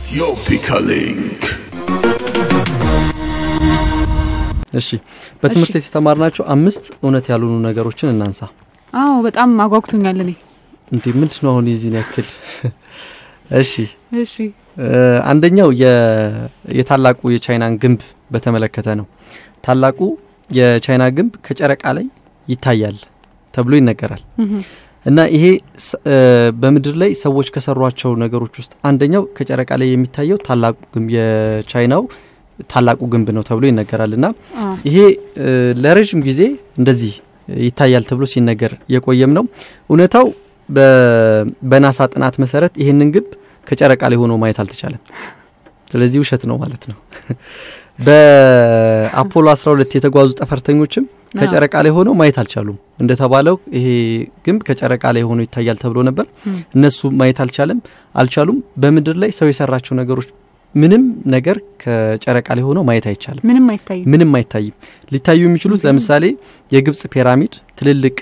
ኢትዮፒካ ሊንክ እሺ በትምህርት ቤት የተማርናቸው አምስት እውነት ያልሆኑ ነገሮችን እናንሳ አዎ በጣም አጓጉቶኛል እኔ እንዲህ ምንድ ነው አሁን የዚህን ያክል እሺ እሺ አንደኛው የታላቁ የቻይናን ግንብ በተመለከተ ነው ታላቁ የቻይና ግንብ ከጨረቃ ላይ ይታያል ተብሎ ይነገራል እና ይሄ በምድር ላይ ሰዎች ከሰሯቸው ነገሮች ውስጥ አንደኛው ከጨረቃ ላይ የሚታየው ታላቁ ግንብ የቻይናው ታላቁ ግንብ ነው ተብሎ ይነገራል። ይሄ ለረዥም ጊዜ እንደዚህ ይታያል ተብሎ ሲነገር የቆየም ነው። እውነታው በናሳ ጥናት መሰረት ይህንን ግንብ ከጨረቃ ላይ ሆኖ ማየት አልተቻለም። ስለዚህ ውሸት ነው ማለት ነው። በአፖሎ 12 የተጓዙ ጠፈርተኞችም ከጨረቃ ላይ ሆነው ማየት አልቻሉም። እንደተባለው ይሄ ግንብ ከጨረቃ ላይ ሆኖ ይታያል ተብሎ ነበር። እነሱ ማየት አልቻለም አልቻሉም። በምድር ላይ ሰው የሰራቸው ነገሮች ምንም ነገር ከጨረቃ ላይ ሆኖ ማየት አይቻልም። ምንም አይታይም። ሊታዩ የሚችሉት ለምሳሌ የግብጽ ፒራሚድ፣ ትልልቅ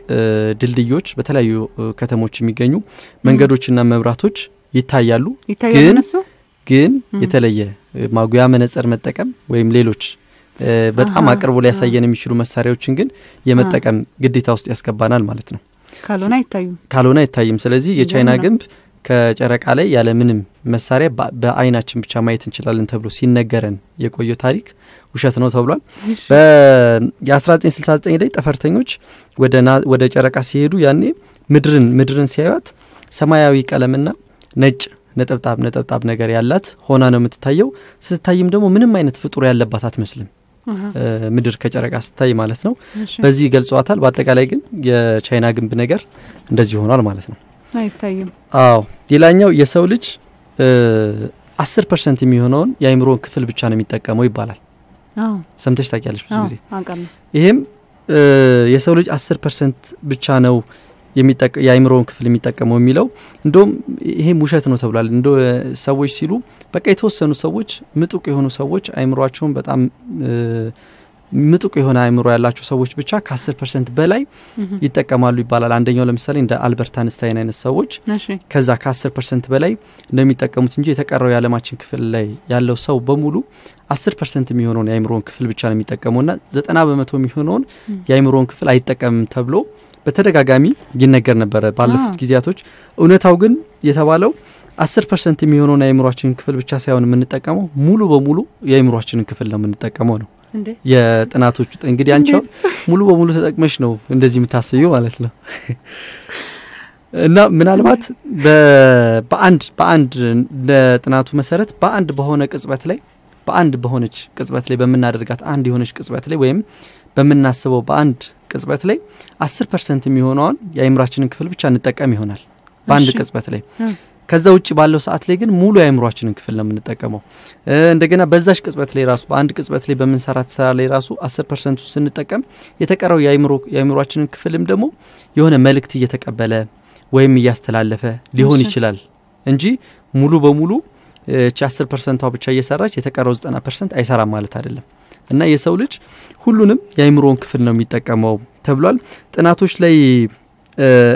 ድልድዮች፣ በተለያዩ ከተሞች የሚገኙ መንገዶችና መብራቶች ይታያሉ ግን ግን የተለየ ማጉያ መነጽር መጠቀም ወይም ሌሎች በጣም አቅርቦ ሊያሳየን የሚችሉ መሳሪያዎችን ግን የመጠቀም ግዴታ ውስጥ ያስገባናል ማለት ነው። ካልሆነ አይታዩም ካልሆነ አይታይም። ስለዚህ የቻይና ግንብ ከጨረቃ ላይ ያለምንም መሳሪያ በአይናችን ብቻ ማየት እንችላለን ተብሎ ሲነገረን የቆየ ታሪክ ውሸት ነው ተብሏል በ የ1969 ላይ ጠፈርተኞች ወደ ጨረቃ ሲሄዱ ያኔ ምድርን ምድርን ሲያዩት ሰማያዊ ቀለምና ነጭ ነጠብጣብ ነጠብጣብ ነገር ያላት ሆና ነው የምትታየው። ስትታይም ደግሞ ምንም አይነት ፍጡር ያለባት አትመስልም። ምድር ከጨረቃ ስታይ ማለት ነው። በዚህ ገልጸዋታል። በአጠቃላይ ግን የቻይና ግንብ ነገር እንደዚህ ሆኗል ማለት ነው፣ አይታይም። አዎ። ሌላኛው የሰው ልጅ አስር ፐርሰንት የሚሆነውን የአይምሮን ክፍል ብቻ ነው የሚጠቀመው ይባላል። ሰምተሽ ታቂያለች ብዙ ጊዜ። ይህም የሰው ልጅ አስር ፐርሰንት ብቻ ነው የአእምሮውን ክፍል የሚጠቀመው የሚለው እንደውም ይሄ ውሸት ነው ተብሏል። እንደ ሰዎች ሲሉ በቃ የተወሰኑ ሰዎች ምጡቅ የሆኑ ሰዎች አይምሯቸውን በጣም ምጡቅ የሆነ አእምሮ ያላቸው ሰዎች ብቻ ከ10 ፐርሰንት በላይ ይጠቀማሉ ይባላል። አንደኛው ለምሳሌ እንደ አልበርት አንስታይን አይነት ሰዎች ከዛ ከ10 ፐርሰንት በላይ እንደሚጠቀሙት እንጂ የተቀረው የዓለማችን ክፍል ላይ ያለው ሰው በሙሉ 10 ፐርሰንት የሚሆነውን የአእምሮን ክፍል ብቻ ነው ና ዘጠና በመቶ የሚሆነውን የአእምሮን ክፍል አይጠቀምም ተብሎ በተደጋጋሚ ይነገር ነበረ ባለፉት ጊዜያቶች። እውነታው ግን የተባለው አስር ፐርሰንት የሚሆነውን የአይምሯችንን ክፍል ብቻ ሳይሆን የምንጠቀመው ሙሉ በሙሉ የአእምሯችንን ክፍል ነው የምንጠቀመው ነው። የጥናቶቹ እንግዲህ አንቺው ሙሉ በሙሉ ተጠቅመሽ ነው እንደዚህ የምታስቢው ማለት ነው። እና ምናልባት በአንድ በአንድ እንደ ጥናቱ መሰረት በአንድ በሆነ ቅጽበት ላይ በአንድ በሆነች ቅጽበት ላይ በምናደርጋት አንድ የሆነች ቅጽበት ላይ ወይም በምናስበው በአንድ ቅጽበት ላይ አስር ፐርሰንት የሚሆነውን የአይምራችንን ክፍል ብቻ እንጠቀም ይሆናል በአንድ ቅጽበት ላይ ከዛ ውጭ ባለው ሰዓት ላይ ግን ሙሉ የአእምሯችንን ክፍል ነው የምንጠቀመው። እንደገና በዛች ቅጽበት ላይ ራሱ በአንድ ቅጽበት ላይ በምንሰራት ስራ ላይ ራሱ አስር ፐርሰንቱ ስንጠቀም የተቀረው የአእምሯችንን ክፍልም ደግሞ የሆነ መልእክት እየተቀበለ ወይም እያስተላለፈ ሊሆን ይችላል እንጂ ሙሉ በሙሉ እቺ አስር ፐርሰንቷ ብቻ እየሰራች የተቀረው ዘጠና ፐርሰንት አይሰራም ማለት አይደለም። እና የሰው ልጅ ሁሉንም የአእምሮውን ክፍል ነው የሚጠቀመው ተብሏል። ጥናቶች ላይ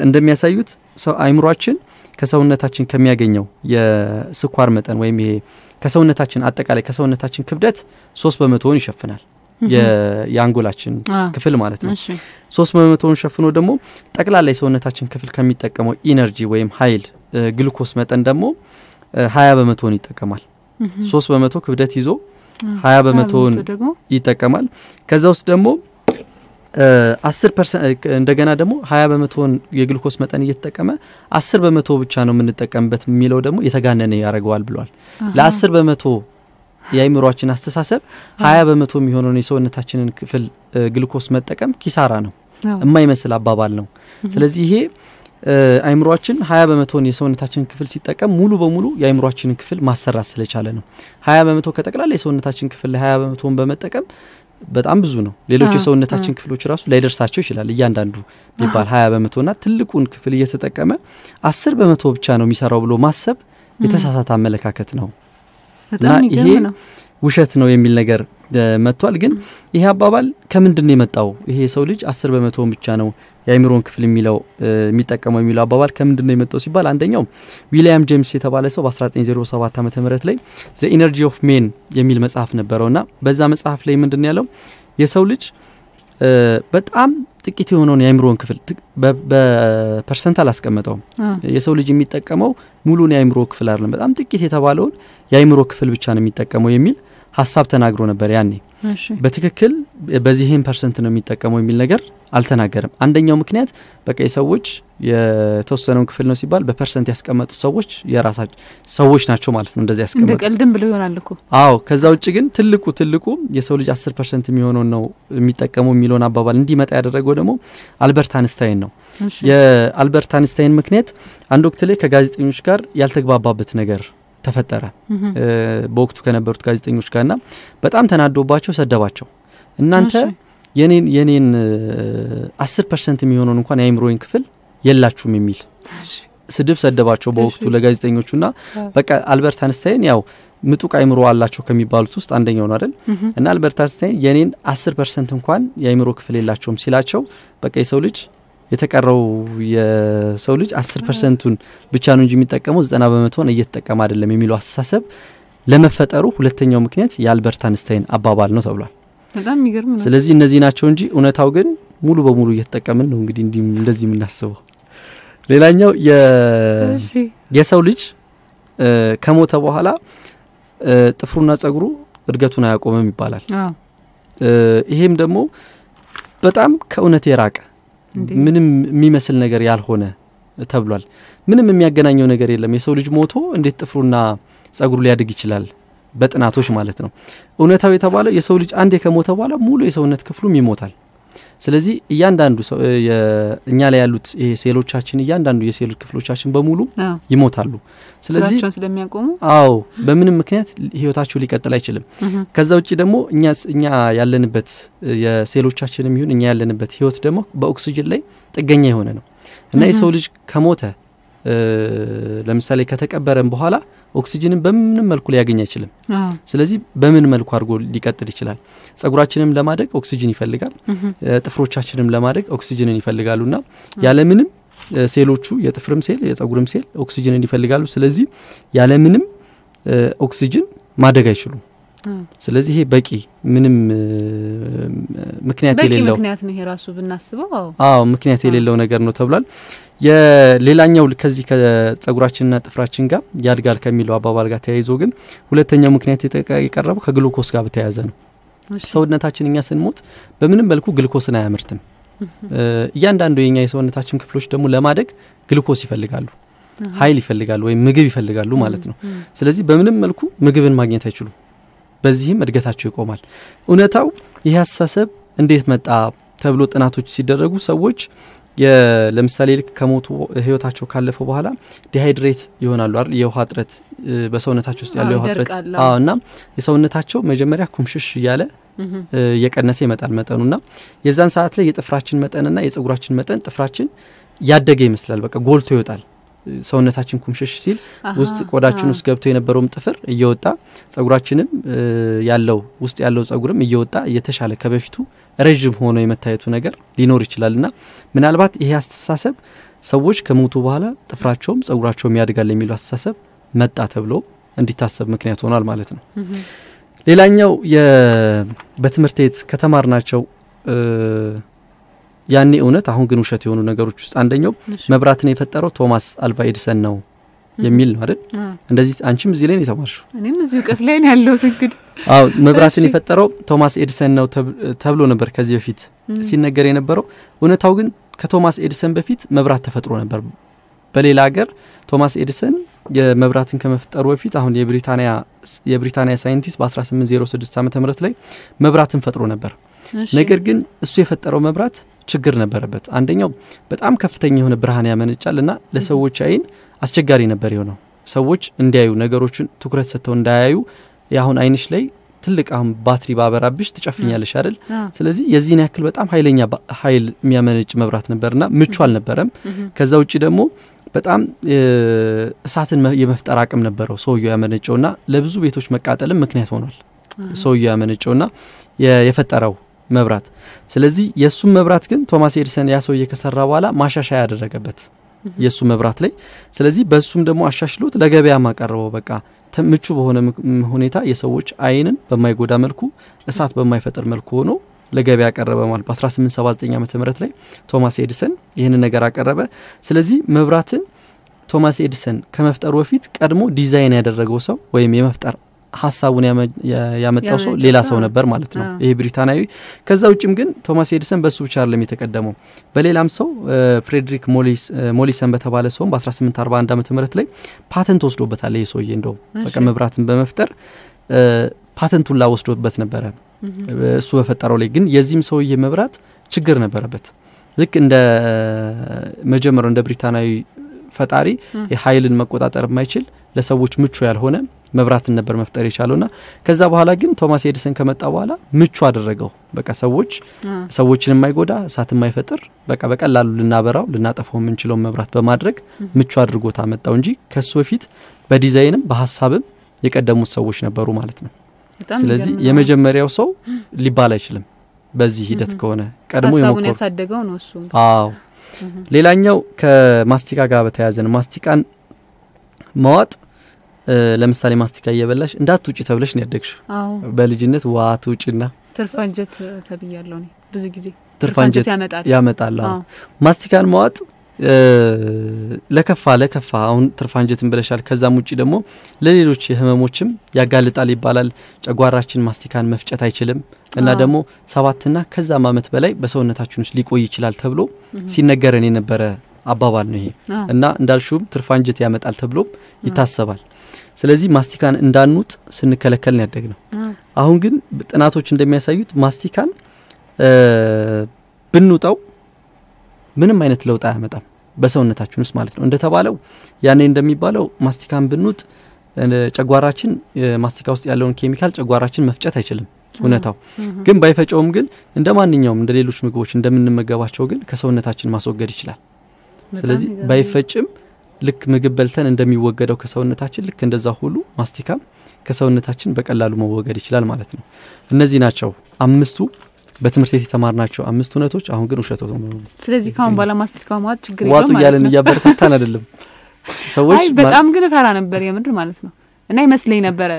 እንደሚያሳዩት ሰው አእምሯችን ከሰውነታችን ከሚያገኘው የስኳር መጠን ወይም ይሄ ከሰውነታችን አጠቃላይ ከሰውነታችን ክብደት ሶስት በመቶውን ይሸፍናል። የአንጎላችን ክፍል ማለት ነው። ሶስት በመቶውን ሸፍኖ ደግሞ ጠቅላላ የሰውነታችን ክፍል ከሚጠቀመው ኢነርጂ ወይም ኃይል ግልኮስ መጠን ደግሞ ሀያ በመቶውን ይጠቀማል። ሶስት በመቶ ክብደት ይዞ ሀያ በመቶውን ይጠቀማል። ከዛ ውስጥ ደግሞ አስር ፐርሰንት እንደገና ደግሞ ሀያ በመቶን የግልኮስ መጠን እየተጠቀመ አስር በመቶ ብቻ ነው የምንጠቀምበት የሚለው ደግሞ የተጋነነ ያደርገዋል ብሏል። ለአስር በመቶ የአይምሯችን አስተሳሰብ ሀያ በመቶ የሚሆነውን የሰውነታችንን ክፍል ግልኮስ መጠቀም ኪሳራ ነው፣ የማይመስል አባባል ነው። ስለዚህ ይሄ አይምሯችን ሀያ በመቶን የሰውነታችንን ክፍል ሲጠቀም ሙሉ በሙሉ የአይምሯችንን ክፍል ማሰራት ስለቻለ ነው። ሀያ በመቶ ከጠቅላላ የሰውነታችን ክፍል ሀያ በመቶን በመጠቀም በጣም ብዙ ነው። ሌሎች የሰውነታችን ክፍሎች ራሱ ላይደርሳቸው ይችላል። እያንዳንዱ ቢባል ሀያ በመቶና ትልቁን ክፍል እየተጠቀመ አስር በመቶ ብቻ ነው የሚሰራው ብሎ ማሰብ የተሳሳተ አመለካከት ነው እና ይሄ ውሸት ነው የሚል ነገር መጥቷል። ግን ይሄ አባባል ከምንድን የመጣው? ይሄ የሰው ልጅ አስር በመቶውን ብቻ ነው የአይምሮን ክፍል የሚለው የሚጠቀመው የሚለው አባባል ከምንድን ነው የመጣው ሲባል አንደኛው ዊሊያም ጄምስ የተባለ ሰው በ1907 ዓ ም ላይ ዘ ኢነርጂ ኦፍ ሜን የሚል መጽሐፍ ነበረው እና በዛ መጽሐፍ ላይ ምንድን ያለው የሰው ልጅ በጣም ጥቂት የሆነውን የአይምሮን ክፍል በፐርሰንት አላስቀመጠውም። የሰው ልጅ የሚጠቀመው ሙሉን የአይምሮ ክፍል አይደለም፣ በጣም ጥቂት የተባለውን የአይምሮ ክፍል ብቻ ነው የሚጠቀመው የሚል ሀሳብ ተናግሮ ነበር ያኔ በትክክል በዚህም ፐርሰንት ነው የሚጠቀመው የሚል ነገር አልተናገርም። አንደኛው ምክንያት በቃ የሰዎች የተወሰነውን ክፍል ነው ሲባል በፐርሰንት ያስቀመጡት ሰዎች የራሳቸው ሰዎች ናቸው ማለት ነው። እንደዚህ ያስቀመጡ ብሎ ይሆናል እኮ አዎ። ከዛ ውጭ ግን ትልቁ ትልቁ የሰው ልጅ አስር ፐርሰንት የሚሆነውን ነው የሚጠቀመው የሚለውን አባባል እንዲመጣ ያደረገው ደግሞ አልበርት አንስታይን ነው። የአልበርት አንስታይን ምክንያት አንድ ወቅት ላይ ከጋዜጠኞች ጋር ያልተግባባበት ነገር ተፈጠረ በወቅቱ ከነበሩት ጋዜጠኞች ጋርና በጣም ተናዶባቸው ሰደባቸው። እናንተ የኔን አስር ፐርሰንት የሚሆነውን እንኳን የአይምሮዬን ክፍል የላችሁም የሚል ስድብ ሰደባቸው በወቅቱ ና በቃ አልበርት አንስታይን ያው ምጡቅ አይምሮ አላቸው ከሚባሉት ውስጥ አንደኛው ነው አይደል? እና አልበርት አንስታይን የኔን አስር ፐርሰንት እንኳን የአይምሮ ክፍል የላቸውም ሲላቸው በቃ የሰው ልጅ የተቀረው የሰው ልጅ አስር ፐርሰንቱን ብቻ ነው እንጂ የሚጠቀመው ዘጠና በመቶን እየተጠቀመ አይደለም የሚለው አስተሳሰብ ለመፈጠሩ ሁለተኛው ምክንያት የአልበርት አንስታይን አባባል ነው ተብሏል። በጣም የሚገርም ነው። ስለዚህ እነዚህ ናቸው እንጂ እውነታው ግን ሙሉ በሙሉ እየተጠቀምን ነው። እንግዲህ እንዲ እንደዚህ የምናስበው ሌላኛው የሰው ልጅ ከሞተ በኋላ ጥፍሩና ጸጉሩ እድገቱን አያቆምም ይባላል። ይሄም ደግሞ በጣም ከእውነት የራቀ ምንም የሚመስል ነገር ያልሆነ ተብሏል። ምንም የሚያገናኘው ነገር የለም። የሰው ልጅ ሞቶ እንዴት ጥፍሩና ጸጉሩ ሊያድግ ይችላል? በጥናቶች ማለት ነው። እውነታው የተባለው የሰው ልጅ አንዴ ከሞተ በኋላ ሙሉ የሰውነት ክፍሉም ይሞታል። ስለዚህ እያንዳንዱ ሰው እኛ ላይ ያሉት ይሄ ሴሎቻችን እያንዳንዱ የሴሎች ክፍሎቻችን በሙሉ ይሞታሉ። ስለዚህ ስለሚያቆሙ አዎ፣ በምንም ምክንያት ህይወታችሁ ሊቀጥል አይችልም። ከዛ ውጭ ደግሞ እኛ ያለንበት የሴሎቻችንም ይሁን እኛ ያለንበት ህይወት ደግሞ በኦክስጅን ላይ ጥገኛ የሆነ ነው እና የሰው ልጅ ከሞተ ለምሳሌ ከተቀበረን በኋላ ኦክሲጅንን በምንም መልኩ ሊያገኝ አይችልም። ስለዚህ በምን መልኩ አድርጎ ሊቀጥል ይችላል? ጸጉራችንም ለማደግ ኦክሲጅን ይፈልጋል። ጥፍሮቻችንም ለማደግ ኦክሲጅንን ይፈልጋሉና ያለምንም ሴሎቹ የጥፍርም ሴል የጸጉርም ሴል ኦክሲጅንን ይፈልጋሉ። ስለዚህ ያለምንም ኦክሲጅን ማደግ አይችሉም። ስለዚህ ይሄ በቂ ምንም ምክንያት የሌለው ምክንያት ነው። ይሄ ራሱ ብናስበው አዎ ምክንያት የሌለው ነገር ነው ተብሏል። የሌላኛው ከዚህ ከጸጉራችንና ጥፍራችን ጋር ያድጋል ከሚለው አባባል ጋር ተያይዞ ግን ሁለተኛው ምክንያት የቀረበው ከግሉኮስ ጋር በተያያዘ ነው። ሰውነታችን እኛ ስንሞት በምንም መልኩ ግልኮስን አያመርትም። እያንዳንዱ የኛ የሰውነታችን ክፍሎች ደግሞ ለማደግ ግልኮስ ይፈልጋሉ፣ ኃይል ይፈልጋሉ፣ ወይም ምግብ ይፈልጋሉ ማለት ነው። ስለዚህ በምንም መልኩ ምግብን ማግኘት አይችሉም። በዚህም እድገታቸው ይቆማል። እውነታው ይህ አስተሳሰብ እንዴት መጣ ተብሎ ጥናቶች ሲደረጉ ሰዎች ለምሳሌ ልክ ከሞቱ ህይወታቸው ካለፈው በኋላ ዲሃይድሬት ይሆናሉ አይደል? የውሃ ጥረት በሰውነታቸው ውስጥ ያለው የውሃ እጥረት እና የሰውነታቸው መጀመሪያ ኩምሽሽ እያለ እየቀነሰ ይመጣል ና የዛን ሰዓት ላይ የጥፍራችን መጠንና የጸጉራችን መጠን ጥፍራችን ያደገ ይመስላል። በቃ ጎልቶ ይወጣል። ሰውነታችን ኩምሸሽ ሲል ውስጥ ቆዳችን ውስጥ ገብቶ የነበረውም ጥፍር እየወጣ ጸጉራችንም ያለው ውስጥ ያለው ጸጉርም እየወጣ እየተሻለ ከበፊቱ ረዥም ሆኖ የመታየቱ ነገር ሊኖር ይችላል ና ምናልባት ይሄ አስተሳሰብ ሰዎች ከሞቱ በኋላ ጥፍራቸውም ጸጉራቸውም ያድጋል የሚለው አስተሳሰብ መጣ ተብሎ እንዲታሰብ ምክንያት ሆኗል ማለት ነው። ሌላኛው በትምህርት ቤት ከተማር ናቸው። ያኔ እውነት አሁን ግን ውሸት የሆኑ ነገሮች ውስጥ አንደኛው መብራትን የፈጠረው ቶማስ አልባ ኤድሰን ነው የሚል ነው አይደል? እንደዚህ አንቺም እዚህ ላይ ነው የተማርሽው። እኔም እዚህ እውቀት ላይ ነው ያለሁት። እንግዲህ አዎ መብራትን የፈጠረው ቶማስ ኤድሰን ነው ተብሎ ነበር ከዚህ በፊት ሲነገር የነበረው። እውነታው ግን ከቶማስ ኤድሰን በፊት መብራት ተፈጥሮ ነበር። በሌላ ሀገር ቶማስ ኤድሰን የመብራትን ከመፍጠሩ በፊት አሁን የብሪታንያ የብሪታንያ ሳይንቲስት በ1806 ዓ ም ላይ መብራትን ፈጥሮ ነበር። ነገር ግን እሱ የፈጠረው መብራት ችግር ነበረበት። አንደኛው በጣም ከፍተኛ የሆነ ብርሃን ያመነጫል እና ለሰዎች አይን አስቸጋሪ ነበር የሆነው። ሰዎች እንዲያዩ ነገሮችን ትኩረት ሰጥተው እንዳያዩ የአሁን አይንሽ ላይ ትልቅ አሁን ባትሪ ባበራብሽ ትጨፍኛለሽ አይደል? ስለዚህ የዚህን ያክል በጣም ኃይለኛ ኃይል የሚያመነጭ መብራት ነበርና ምቹ አልነበረም። ከዛ ውጭ ደግሞ በጣም እሳትን የመፍጠር አቅም ነበረው ሰውየው ያመነጨውና ለብዙ ቤቶች መቃጠልም ምክንያት ሆኗል። ሰውየው ያመነጨውና የፈጠረው መብራት። ስለዚህ የእሱም መብራት ግን ቶማስ ኤዲሰን ያ ከሰራ በኋላ ማሻሻያ ያደረገበት የእሱ መብራት ላይ። ስለዚህ በእሱም ደግሞ አሻሽሎት ለገበያ ማቀረበው በቃ ምቹ በሆነ ሁኔታ የሰዎች አይንን በማይጎዳ መልኩ እሳት በማይፈጥር መልኩ ሆኖ ለገበያ ያቀረበ ማለት በ1879 ዓ ም ላይ ቶማስ ኤዲሰን ይህንን ነገር አቀረበ። ስለዚህ መብራትን ቶማስ ኤዲሰን ከመፍጠሩ በፊት ቀድሞ ዲዛይን ያደረገው ሰው ወይም የመፍጠር ሀሳቡን ያመጣው ሰው ሌላ ሰው ነበር ማለት ነው፣ ይሄ ብሪታናዊ። ከዛ ውጭም ግን ቶማስ ኤዲሰን በሱ ብቻ አለም የተቀደመው፣ በሌላም ሰው ፍሬድሪክ ሞሊሰን በተባለ ሰውም በ1841 ዓ ምት ላይ ፓተንት ወስዶበታል። ይሄ ሰውዬ እንደውም በቃ መብራትን በመፍጠር ፓተንቱን ላ ወስዶበት ነበረ እሱ በፈጠረው ላይ። ግን የዚህም ሰውዬ መብራት ችግር ነበረበት ልክ እንደ መጀመሪያው እንደ ብሪታናዊ ፈጣሪ የሀይልን መቆጣጠር የማይችል ለሰዎች ምቹ ያልሆነ መብራትን ነበር መፍጠር ና ከዛ በኋላ ግን ቶማስ ኤዲሰን ከመጣ በኋላ ምቹ አደረገው። በቃ ሰዎች ሰዎችን የማይጎዳ እሳት የማይፈጥር በቃ በቀላሉ ልናበራው ልናጠፈው የምንችለው መብራት በማድረግ ምቹ አድርጎት አመጣው እንጂ ከሱ በፊት በዲዛይንም በሀሳብም የቀደሙት ሰዎች ነበሩ ማለት ነው። ስለዚህ የመጀመሪያው ሰው ሊባል አይችልም በዚህ ሂደት ከሆነ ቀድሞ ያሳደገው ነው እሱ። አዎ ሌላኛው ከማስቲካ ጋር በተያያዘ ነው። ማስቲካን መዋጥ ለምሳሌ ማስቲካ እየበላሽ እንዳት ውጭ ተብለሽ ነው ያደግሽ በልጅነት ዋት ውጭና ትርፋንጀት ተብያለሁ ብዙ ጊዜ ትርፋንጀት ያመጣል። ማስቲካን መዋጥ ለከፋ ለከፋ አሁን ትርፋንጀትን ብለሻል። ከዛም ውጭ ደግሞ ለሌሎች ህመሞችም ያጋልጣል ይባላል። ጨጓራችን ማስቲካን መፍጨት አይችልም እና ደግሞ ሰባትና ከዛም አመት በላይ በሰውነታችን ውስጥ ሊቆይ ይችላል ተብሎ ሲነገረን የነበረ አባባል ነው ይሄ እና እንዳልሽውም ትርፋንጀት ያመጣል ተብሎ ይታሰባል። ስለዚህ ማስቲካን እንዳንውጥ ስንከለከል ነው ያደግ ነው። አሁን ግን ጥናቶች እንደሚያሳዩት ማስቲካን ብንውጠው ምንም አይነት ለውጥ አያመጣም በሰውነታችን ውስጥ ማለት ነው። እንደተባለው ያኔ እንደሚባለው ማስቲካን ብንውጥ ጨጓራችን ማስቲካ ውስጥ ያለውን ኬሚካል ጨጓራችን መፍጨት አይችልም። እውነታው ግን ባይፈጨውም ግን እንደ ማንኛውም እንደ ሌሎች ምግቦች እንደምንመገባቸው ግን ከሰውነታችን ማስወገድ ይችላል። ስለዚህ ባይፈጭም ልክ ምግብ በልተን እንደሚወገደው ከሰውነታችን ልክ እንደዛ ሁሉ ማስቲካም ከሰውነታችን በቀላሉ መወገድ ይችላል ማለት ነው። እነዚህ ናቸው አምስቱ በትምህርት ቤት የተማርናቸው አምስት እውነቶች አሁን ግን ውሸት ነው። ስለዚህ ከአሁን በኋላ ማስቲካ ማለት ችግር ዋጡ እያለን እያበረታታን አይደለም ሰዎች በጣም ግን እፈራ ነበር የምድር ማለት ነው እና ይመስለኝ ነበረ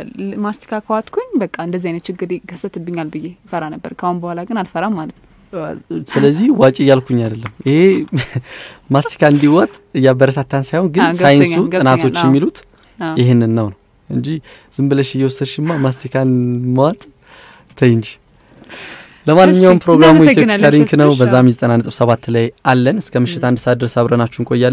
ማስቲካ ከዋትኩኝ በቃ እንደዚህ አይነት ችግር ይከሰትብኛል ብዬ ፈራ ነበር። ካሁን በኋላ ግን አልፈራም ማለት ነው። ስለዚህ ዋጭ እያልኩኝ አይደለም። ይሄ ማስቲካ እንዲዋጥ እያበረታታን ሳይሆን ግን ሳይንሱ ጥናቶች የሚሉት ይህንን ነው ነው እንጂ ዝም ብለሽ እየወሰድሽማ ማስቲካን መዋጥ ተይ እንጂ ለማንኛውም ፕሮግራሙ ኢትዮጵያ ሊንክ ነው። በዛም 97 ላይ አለን እስከ ምሽት አንድ ሰዓት ድረስ አብረናችሁ እንቆያለን።